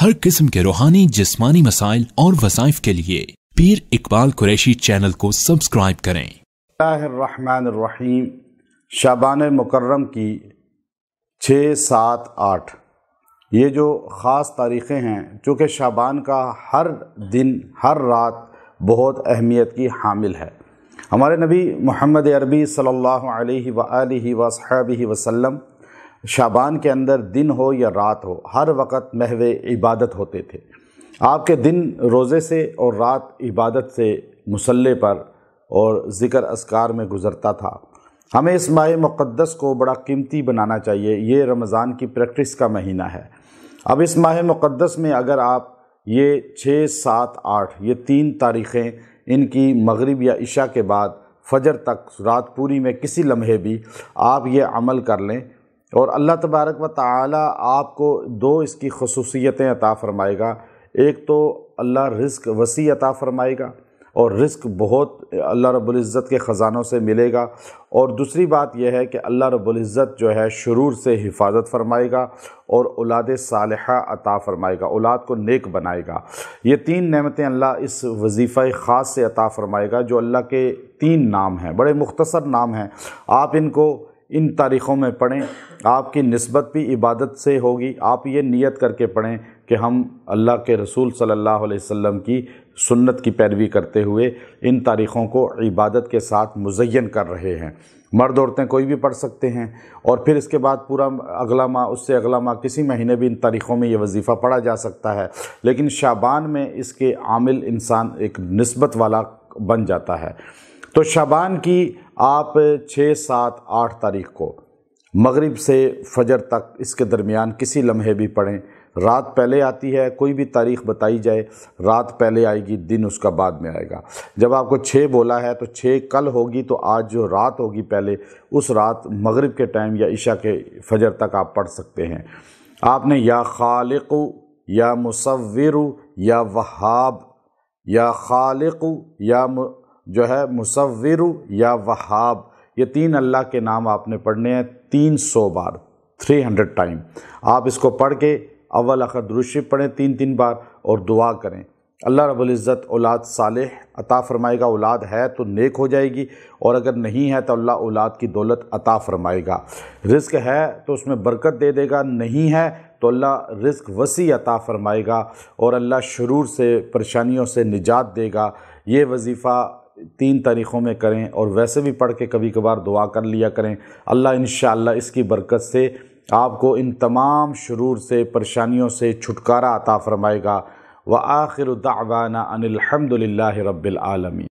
हर किस्म के रूहानी जिस्मानी मसाइल और वसाइफ के लिए पीर इकबाल कुरैशी चैनल को सब्सक्राइब करें रहीम शाबान मुकर्रम की छः सात आठ ये जो ख़ास तारीख़ें हैं चूँकि शाबान का हर दिन हर रात बहुत अहमियत की हामिल है हमारे नबी मोहम्मद अरबी सल्लल्लाहु अलैहि वसल्लम शाबान के अंदर दिन हो या रात हो हर वक्त महव इबादत होते थे आपके दिन रोज़े से और रात इबादत से मुसल्ले पर और ज़िक्र असकार में गुज़रता था हमें इस माह मुक़दस को बड़ा कीमती बनाना चाहिए ये रमज़ान की प्रैक्टिस का महीना है अब इस माह मुक़दस में अगर आप ये छः सात आठ ये तीन तारीख़ें इनकी मगरिब या इशा के बाद फजर तक रात पूरी में किसी लम्हे भी आप ये अमल कर लें और अल्लाह तबारक व ताला आपको दो इसकी खसूसियतें अता फ़रमाएगा एक तो अल्लाह रिस्क वसी अता फ़रमाएगा और रिस्क बहुत अल्लाह रब्ज़त के ख़ज़ानों से मिलेगा और दूसरी बात यह है कि अल्लाह रब्ज़त जो है शुरू से हिफाजत फ़रमाएगा और औलाद साल अता फ़रमाएगा औलाद को नेक बनाएगा ये तीन नमतें अल्लाह इस वजीफ़ा ख़ास से अता फ़रमाएगा जो अल्लाह के तीन नाम हैं बड़े मुख्तसर नाम हैं आप इनको इन तारीख़ों में पढ़ें आपकी नस्बत भी इबादत से होगी आप ये नियत करके पढ़ें कि हम अल्लाह के रसूल सल्लल्लाहु अलैहि वसल्लम की सुन्नत की पैरवी करते हुए इन तारीख़ों को इबादत के साथ मुजयन कर रहे हैं मर्द औरतें कोई भी पढ़ सकते हैं और फिर इसके बाद पूरा अगला माह उससे अगला माह किसी महीने भी इन तारीख़ों में ये वजीफ़ा पढ़ा जा सकता है लेकिन शाबान में इसके आमिल इंसान एक नस्बत वाला बन जाता है तो शाबान की आप छः सात आठ तारीख को मगरिब से फजर तक इसके दरमियान किसी लम्हे भी पढ़ें रात पहले आती है कोई भी तारीख बताई जाए रात पहले आएगी दिन उसका बाद में आएगा जब आपको छः बोला है तो छः कल होगी तो आज जो रात होगी पहले उस रात मगरिब के टाइम या इशा के फजर तक आप पढ़ सकते हैं आपने या खालिक या मुसवर या वहाब या खालिक या जो है मुसविर या वहाब ये तीन अल्लाह के नाम आपने पढ़ने हैं तीन सौ बार थ्री हंड्रेड टाइम आप इसको पढ़ के अव्वल अखर दुरुशी पढ़ें तीन तीन बार और दुआ करें अल्लाह रबुल्ज़त औलाद सालह अता फ़रमाएगा औलाद है तो नेक हो जाएगी और अगर नहीं है तो अल्लाह औलाद की दौलत अता फ़रमाएगा रिस्क है तो उसमें बरकत दे देगा नहीं है तो अल्लाह रिस्क वसी अता फ़रमाएगा और अल्लाह शुरू से परेशानियों से निजात देगा ये वजीफ़ा तीन तारीख़ों में करें और वैसे भी पढ़ के कभी कभार दुआ कर लिया करें अल्लाह इन इसकी बरकत से आपको इन तमाम शुरू से परेशानियों से छुटकारा अता फ़रमाएगा व आखिर दावाना अनिलहमदिल्ला रबालमी